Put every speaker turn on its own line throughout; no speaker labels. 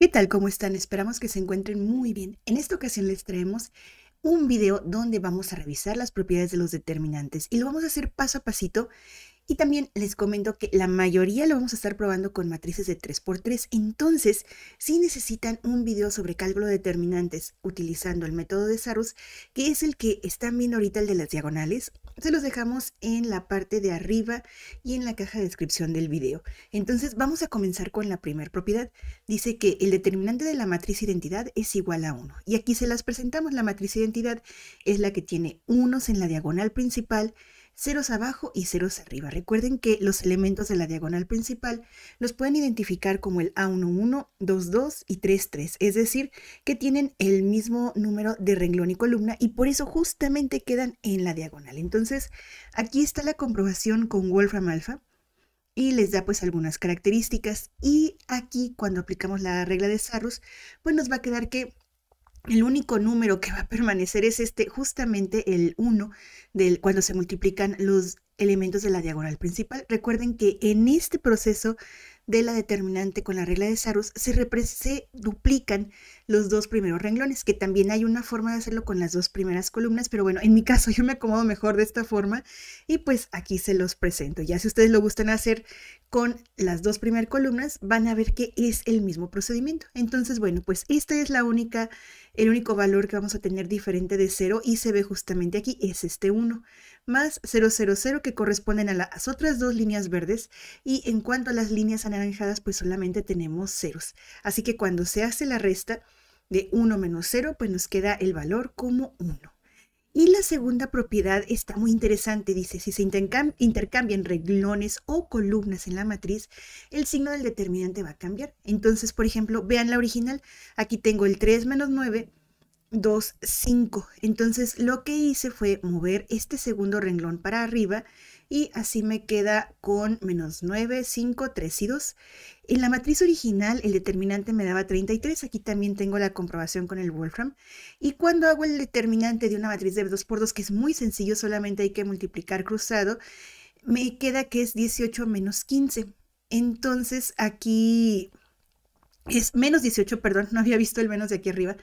¿Qué tal? ¿Cómo están? Esperamos que se encuentren muy bien. En esta ocasión les traemos un video donde vamos a revisar las propiedades de los determinantes y lo vamos a hacer paso a pasito. Y también les comento que la mayoría lo vamos a estar probando con matrices de 3x3. Entonces, si necesitan un video sobre cálculo de determinantes utilizando el método de Sarus, que es el que están viendo ahorita el de las diagonales, se los dejamos en la parte de arriba y en la caja de descripción del video. Entonces vamos a comenzar con la primera propiedad. Dice que el determinante de la matriz identidad es igual a 1. Y aquí se las presentamos. La matriz identidad es la que tiene unos en la diagonal principal ceros abajo y ceros arriba. Recuerden que los elementos de la diagonal principal los pueden identificar como el A11, 22 y 33, es decir, que tienen el mismo número de renglón y columna y por eso justamente quedan en la diagonal. Entonces, aquí está la comprobación con Wolfram Alpha y les da pues algunas características y aquí cuando aplicamos la regla de Sarrus, pues nos va a quedar que el único número que va a permanecer es este, justamente el 1, del, cuando se multiplican los elementos de la diagonal principal. Recuerden que en este proceso de la determinante con la regla de Sarus se, se duplican los dos primeros renglones, que también hay una forma de hacerlo con las dos primeras columnas, pero bueno, en mi caso yo me acomodo mejor de esta forma y pues aquí se los presento. Ya si ustedes lo gustan hacer con las dos primeras columnas, van a ver que es el mismo procedimiento. Entonces, bueno, pues este es la única, el único valor que vamos a tener diferente de 0 y se ve justamente aquí, es este 1, más 000 que corresponden a las otras dos líneas verdes y en cuanto a las líneas anaranjadas, pues solamente tenemos ceros. Así que cuando se hace la resta de 1 menos 0, pues nos queda el valor como 1. Y la segunda propiedad está muy interesante, dice, si se intercambian renglones o columnas en la matriz, el signo del determinante va a cambiar. Entonces, por ejemplo, vean la original, aquí tengo el 3 menos 9, 2, 5. Entonces, lo que hice fue mover este segundo renglón para arriba y así me queda con menos 9, 5, 3 y 2. En la matriz original el determinante me daba 33, aquí también tengo la comprobación con el Wolfram. Y cuando hago el determinante de una matriz de 2 por 2, que es muy sencillo, solamente hay que multiplicar cruzado, me queda que es 18 menos 15. Entonces aquí es menos 18, perdón, no había visto el menos de aquí arriba,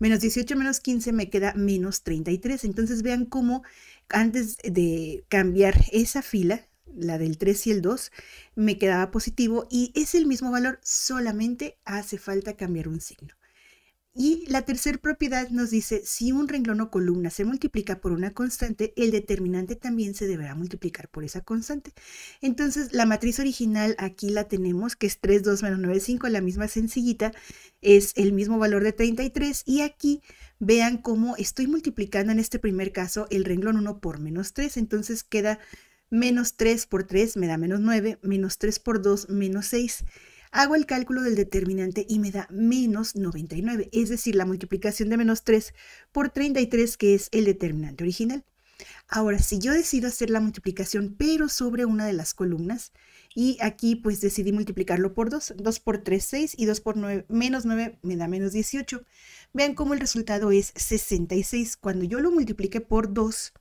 Menos 18 menos 15 me queda menos 33. Entonces vean cómo antes de cambiar esa fila, la del 3 y el 2, me quedaba positivo y es el mismo valor, solamente hace falta cambiar un signo. Y la tercera propiedad nos dice, si un renglón o columna se multiplica por una constante, el determinante también se deberá multiplicar por esa constante. Entonces, la matriz original aquí la tenemos, que es 3, 2 menos 9, 5, la misma sencillita, es el mismo valor de 33. Y aquí vean cómo estoy multiplicando en este primer caso el renglón 1 por menos 3, entonces queda menos 3 por 3 me da menos 9, menos 3 por 2 menos 6 hago el cálculo del determinante y me da menos 99, es decir, la multiplicación de menos 3 por 33, que es el determinante original. Ahora, si yo decido hacer la multiplicación, pero sobre una de las columnas, y aquí pues decidí multiplicarlo por 2, 2 por 3, 6, y 2 por 9, menos 9 me da menos 18. Vean cómo el resultado es 66. Cuando yo lo multiplique por 2,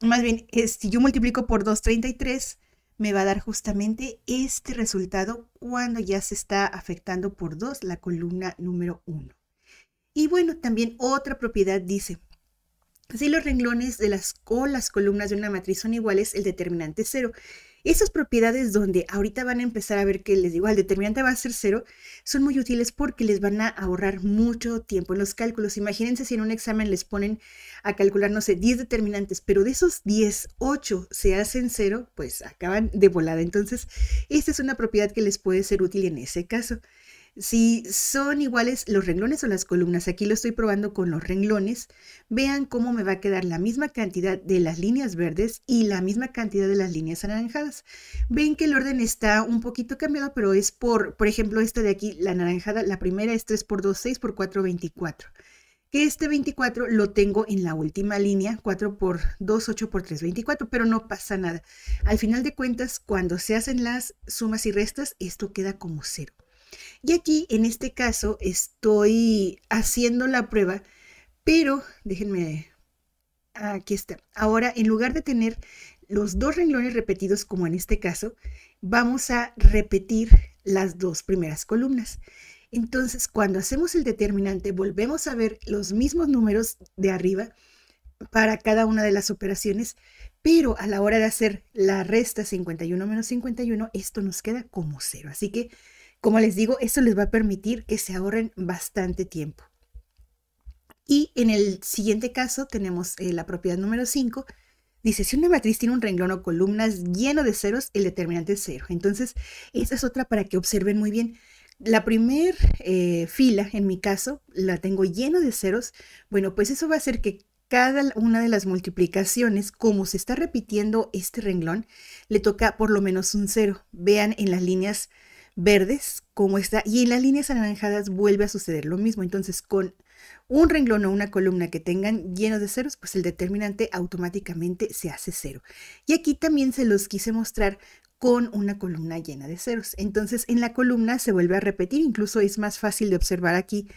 más bien, si yo multiplico por 2, 33, me va a dar justamente este resultado cuando ya se está afectando por 2 la columna número 1. Y bueno, también otra propiedad dice, si los renglones de las o las columnas de una matriz son iguales, el determinante es 0. Esas propiedades donde ahorita van a empezar a ver que les digo, ah, el determinante va a ser cero, son muy útiles porque les van a ahorrar mucho tiempo en los cálculos. Imagínense si en un examen les ponen a calcular, no sé, 10 determinantes, pero de esos 10, 8 se hacen cero, pues acaban de volada. Entonces, esta es una propiedad que les puede ser útil en ese caso. Si son iguales los renglones o las columnas, aquí lo estoy probando con los renglones, vean cómo me va a quedar la misma cantidad de las líneas verdes y la misma cantidad de las líneas anaranjadas. Ven que el orden está un poquito cambiado, pero es por, por ejemplo, esta de aquí, la anaranjada, la primera es 3 por 2, 6 por 4, 24 que este 24 lo tengo en la última línea, 4 por 2, 8 por 3, 24, pero no pasa nada. Al final de cuentas, cuando se hacen las sumas y restas, esto queda como cero. Y aquí, en este caso, estoy haciendo la prueba, pero déjenme, aquí está. Ahora, en lugar de tener los dos renglones repetidos, como en este caso, vamos a repetir las dos primeras columnas. Entonces, cuando hacemos el determinante, volvemos a ver los mismos números de arriba para cada una de las operaciones, pero a la hora de hacer la resta 51 menos 51, esto nos queda como cero. Así que como les digo, esto les va a permitir que se ahorren bastante tiempo. Y en el siguiente caso tenemos eh, la propiedad número 5. Dice, si una matriz tiene un renglón o columnas lleno de ceros, el determinante es cero. Entonces, esta es otra para que observen muy bien. La primera eh, fila, en mi caso, la tengo lleno de ceros. Bueno, pues eso va a hacer que cada una de las multiplicaciones, como se está repitiendo este renglón, le toca por lo menos un cero. Vean en las líneas verdes, como está, y en las líneas anaranjadas vuelve a suceder lo mismo. Entonces, con un renglón o una columna que tengan llenos de ceros, pues el determinante automáticamente se hace cero. Y aquí también se los quise mostrar con una columna llena de ceros. Entonces, en la columna se vuelve a repetir, incluso es más fácil de observar aquí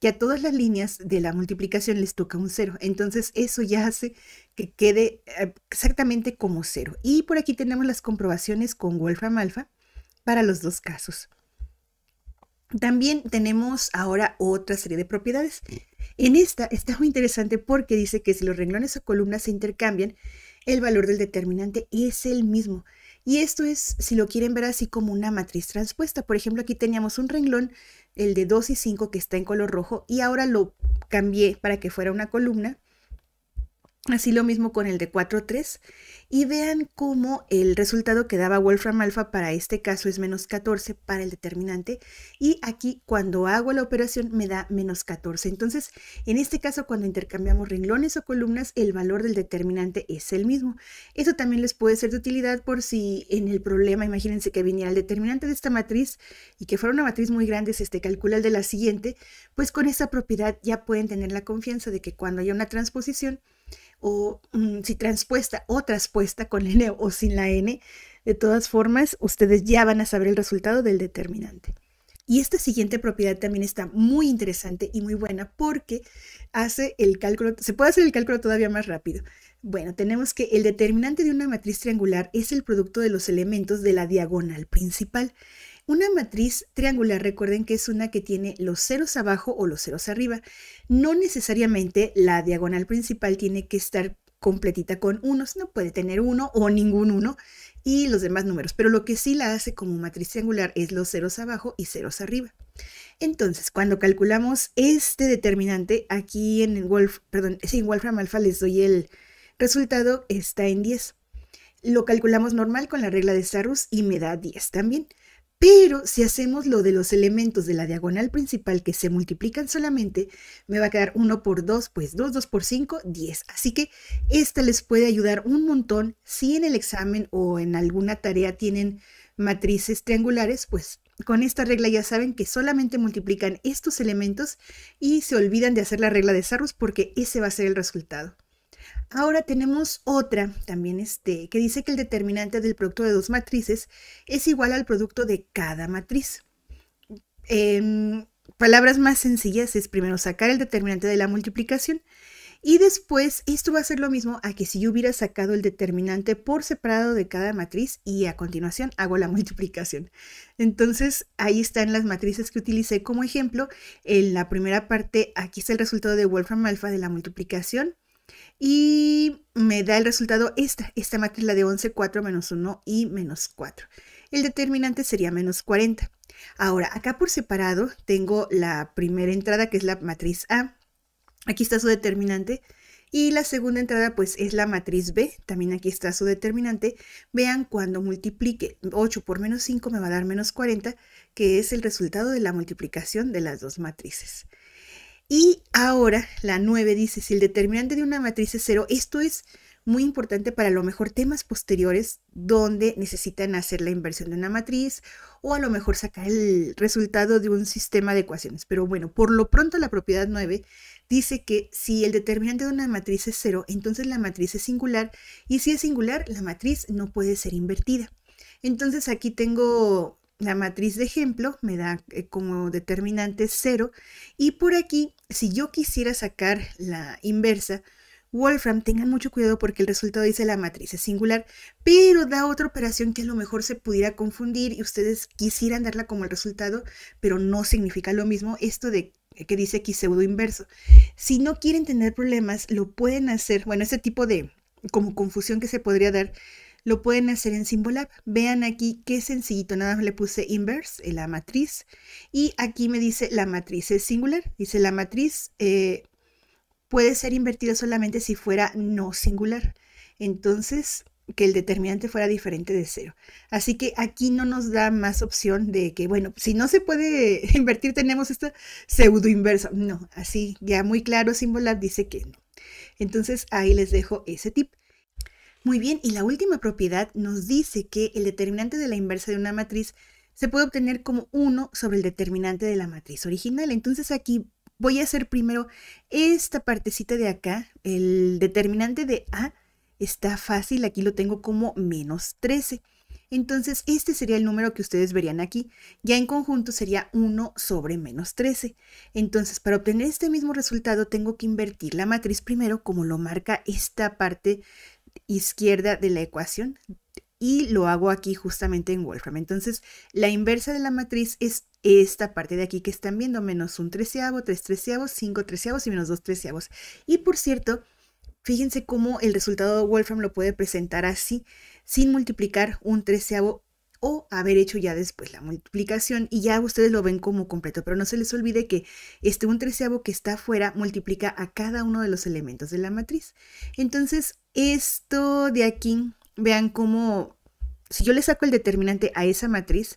que a todas las líneas de la multiplicación les toca un cero. Entonces eso ya hace que quede eh, exactamente como cero. Y por aquí tenemos las comprobaciones con Wolfram Alpha, para los dos casos. También tenemos ahora otra serie de propiedades. En esta está muy interesante porque dice que si los renglones o columnas se intercambian, el valor del determinante es el mismo. Y esto es, si lo quieren ver así, como una matriz transpuesta. Por ejemplo, aquí teníamos un renglón, el de 2 y 5, que está en color rojo, y ahora lo cambié para que fuera una columna Así lo mismo con el de 4.3 y vean cómo el resultado que daba Wolfram Alpha para este caso es menos 14 para el determinante y aquí cuando hago la operación me da menos 14. Entonces, en este caso cuando intercambiamos renglones o columnas, el valor del determinante es el mismo. Eso también les puede ser de utilidad por si en el problema, imagínense que viniera el determinante de esta matriz y que fuera una matriz muy grande, se este, calcula el de la siguiente, pues con esa propiedad ya pueden tener la confianza de que cuando haya una transposición, o mm, si transpuesta o transpuesta con N o sin la N, de todas formas, ustedes ya van a saber el resultado del determinante. Y esta siguiente propiedad también está muy interesante y muy buena porque hace el cálculo, se puede hacer el cálculo todavía más rápido. Bueno, tenemos que el determinante de una matriz triangular es el producto de los elementos de la diagonal principal. Una matriz triangular, recuerden que es una que tiene los ceros abajo o los ceros arriba. No necesariamente la diagonal principal tiene que estar completita con unos, no puede tener uno o ningún uno y los demás números, pero lo que sí la hace como matriz triangular es los ceros abajo y ceros arriba. Entonces, cuando calculamos este determinante, aquí en el Wolf, perdón, en Wolfram Alpha les doy el resultado, está en 10. Lo calculamos normal con la regla de Sarrus y me da 10 también. Pero si hacemos lo de los elementos de la diagonal principal que se multiplican solamente, me va a quedar 1 por 2, pues 2, 2 por 5, 10. Así que esta les puede ayudar un montón si en el examen o en alguna tarea tienen matrices triangulares, pues con esta regla ya saben que solamente multiplican estos elementos y se olvidan de hacer la regla de Sarrus porque ese va a ser el resultado. Ahora tenemos otra, también este, que dice que el determinante del producto de dos matrices es igual al producto de cada matriz. En em, palabras más sencillas es primero sacar el determinante de la multiplicación y después esto va a ser lo mismo a que si yo hubiera sacado el determinante por separado de cada matriz y a continuación hago la multiplicación. Entonces ahí están las matrices que utilicé como ejemplo. En la primera parte aquí está el resultado de Wolfram Alpha de la multiplicación y me da el resultado esta, esta matriz la de 11, 4, menos 1 y menos 4. El determinante sería menos 40. Ahora, acá por separado tengo la primera entrada que es la matriz A. Aquí está su determinante. Y la segunda entrada pues es la matriz B, también aquí está su determinante. Vean cuando multiplique 8 por menos 5 me va a dar menos 40, que es el resultado de la multiplicación de las dos matrices. Y ahora la 9 dice, si el determinante de una matriz es cero, esto es muy importante para a lo mejor temas posteriores donde necesitan hacer la inversión de una matriz o a lo mejor sacar el resultado de un sistema de ecuaciones. Pero bueno, por lo pronto la propiedad 9 dice que si el determinante de una matriz es cero, entonces la matriz es singular y si es singular, la matriz no puede ser invertida. Entonces aquí tengo la matriz de ejemplo me da eh, como determinante 0 y por aquí, si yo quisiera sacar la inversa, Wolfram, tengan mucho cuidado porque el resultado dice la matriz es singular, pero da otra operación que a lo mejor se pudiera confundir y ustedes quisieran darla como el resultado, pero no significa lo mismo esto de que dice x pseudo inverso. Si no quieren tener problemas, lo pueden hacer, bueno, ese tipo de como confusión que se podría dar lo pueden hacer en Simbolab, Vean aquí qué sencillito, nada más le puse inverse, eh, la matriz, y aquí me dice la matriz es singular, dice la matriz eh, puede ser invertida solamente si fuera no singular. Entonces, que el determinante fuera diferente de cero. Así que aquí no nos da más opción de que, bueno, si no se puede invertir, tenemos esta pseudo inversa. No, así ya muy claro, Symbolab dice que no. Entonces ahí les dejo ese tip. Muy bien, y la última propiedad nos dice que el determinante de la inversa de una matriz se puede obtener como 1 sobre el determinante de la matriz original. Entonces aquí voy a hacer primero esta partecita de acá, el determinante de A está fácil, aquí lo tengo como menos 13. Entonces este sería el número que ustedes verían aquí, ya en conjunto sería 1 sobre menos 13. Entonces para obtener este mismo resultado tengo que invertir la matriz primero como lo marca esta parte izquierda de la ecuación y lo hago aquí justamente en Wolfram. Entonces, la inversa de la matriz es esta parte de aquí que están viendo, menos un treceavo, tres treceavos, cinco treceavos y menos dos treceavos. Y por cierto, fíjense cómo el resultado de Wolfram lo puede presentar así, sin multiplicar un treceavo o haber hecho ya después la multiplicación y ya ustedes lo ven como completo, pero no se les olvide que este un treceavo que está afuera multiplica a cada uno de los elementos de la matriz. Entonces, esto de aquí, vean cómo, si yo le saco el determinante a esa matriz,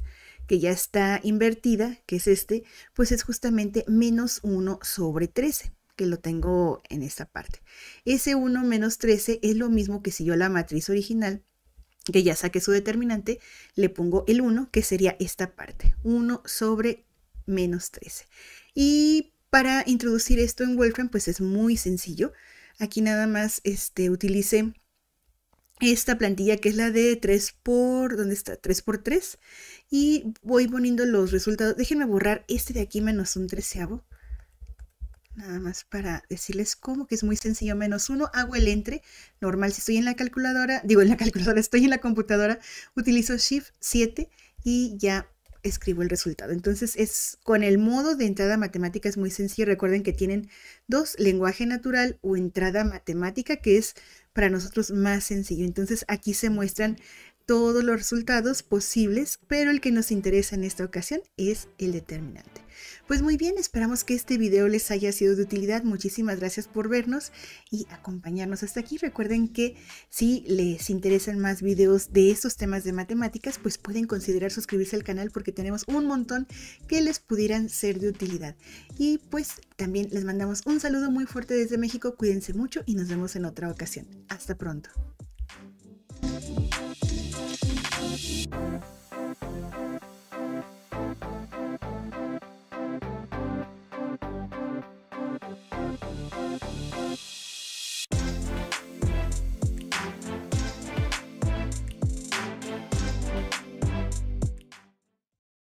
que ya está invertida, que es este, pues es justamente menos 1 sobre 13 que lo tengo en esta parte. Ese 1 menos 13 es lo mismo que si yo la matriz original que ya saqué su determinante, le pongo el 1, que sería esta parte, 1 sobre menos 13. Y para introducir esto en Wolfram, pues es muy sencillo. Aquí nada más este, utilicé esta plantilla que es la de 3 por, ¿dónde está? 3 por 3. Y voy poniendo los resultados. Déjenme borrar este de aquí menos un treceavo nada más para decirles cómo, que es muy sencillo, menos uno, hago el entre, normal si estoy en la calculadora, digo en la calculadora, estoy en la computadora, utilizo Shift 7 y ya escribo el resultado. Entonces es con el modo de entrada matemática es muy sencillo. Recuerden que tienen dos, lenguaje natural o entrada matemática, que es para nosotros más sencillo. Entonces aquí se muestran todos los resultados posibles, pero el que nos interesa en esta ocasión es el determinante. Pues muy bien, esperamos que este video les haya sido de utilidad. Muchísimas gracias por vernos y acompañarnos hasta aquí. Recuerden que si les interesan más videos de estos temas de matemáticas, pues pueden considerar suscribirse al canal porque tenemos un montón que les pudieran ser de utilidad. Y pues también les mandamos un saludo muy fuerte desde México. Cuídense mucho y nos vemos en otra ocasión. Hasta pronto. ん